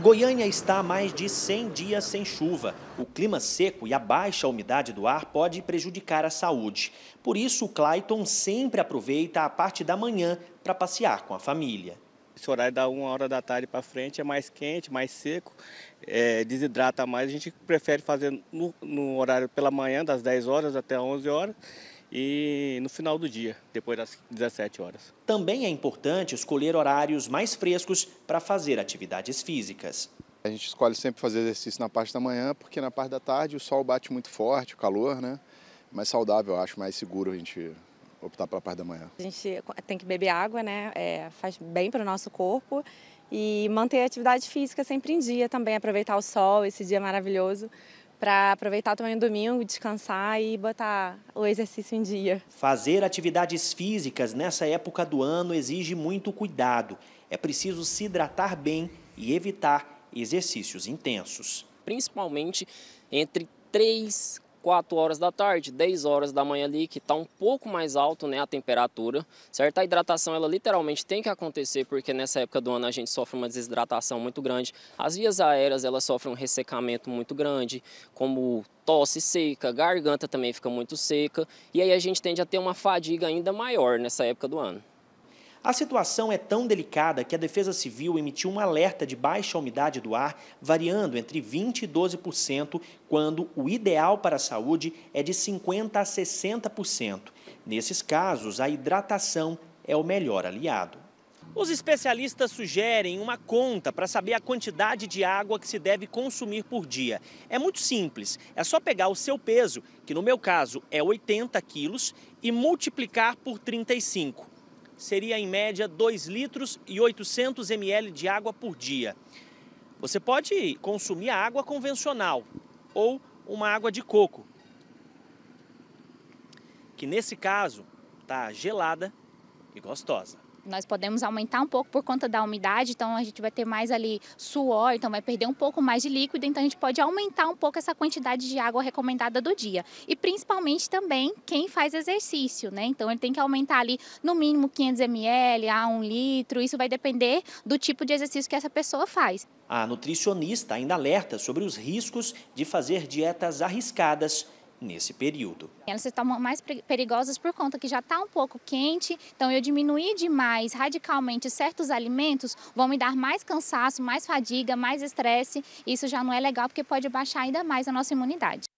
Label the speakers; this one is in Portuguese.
Speaker 1: Goiânia está há mais de 100 dias sem chuva. O clima seco e a baixa umidade do ar pode prejudicar a saúde. Por isso, o Clayton sempre aproveita a parte da manhã para passear com a família. Esse horário da uma hora da tarde para frente é mais quente, mais seco, é, desidrata mais. A gente prefere fazer no, no horário pela manhã, das 10 horas até 11 horas e no final do dia, depois das 17 horas. Também é importante escolher horários mais frescos para fazer atividades físicas. A gente escolhe sempre fazer exercício na parte da manhã, porque na parte da tarde o sol bate muito forte, o calor, né? Mais saudável, eu acho, mais seguro a gente optar pela parte da manhã.
Speaker 2: A gente tem que beber água, né? É, faz bem para o nosso corpo e manter a atividade física sempre em dia também, aproveitar o sol, esse dia maravilhoso para aproveitar também o domingo, descansar e botar o exercício em dia.
Speaker 1: Fazer atividades físicas nessa época do ano exige muito cuidado. É preciso se hidratar bem e evitar
Speaker 3: exercícios intensos. Principalmente entre 3, 4 horas da tarde, 10 horas da manhã ali, que está um pouco mais alto né, a temperatura, certo? A hidratação, ela literalmente tem que acontecer, porque nessa época do ano a gente sofre uma desidratação muito grande. As vias aéreas, elas sofrem um ressecamento muito grande, como tosse seca, garganta também fica muito seca, e aí a gente tende a ter uma fadiga ainda maior nessa época do ano.
Speaker 1: A situação é tão delicada que a Defesa Civil emitiu um alerta de baixa umidade do ar, variando entre 20% e 12%, quando o ideal para a saúde é de 50% a 60%. Nesses casos, a hidratação é o melhor aliado. Os especialistas sugerem uma conta para saber a quantidade de água que se deve consumir por dia. É muito simples, é só pegar o seu peso, que no meu caso é 80 quilos, e multiplicar por 35 seria em média 2 litros e 800 ml de água por dia. Você pode consumir a água convencional ou uma água de coco, que nesse caso está gelada e gostosa
Speaker 4: nós podemos aumentar um pouco por conta da umidade, então a gente vai ter mais ali suor, então vai perder um pouco mais de líquido, então a gente pode aumentar um pouco essa quantidade de água recomendada do dia. E principalmente também quem faz exercício, né? Então ele tem que aumentar ali no mínimo 500 ml a 1 litro, isso vai depender do tipo de exercício que essa pessoa faz.
Speaker 1: A nutricionista ainda alerta sobre os riscos de fazer dietas arriscadas nesse período.
Speaker 4: Elas se estão mais perigosas por conta que já está um pouco quente, então eu diminuir demais radicalmente certos alimentos vão me dar mais cansaço, mais fadiga, mais estresse. Isso já não é legal porque pode baixar ainda mais a nossa imunidade.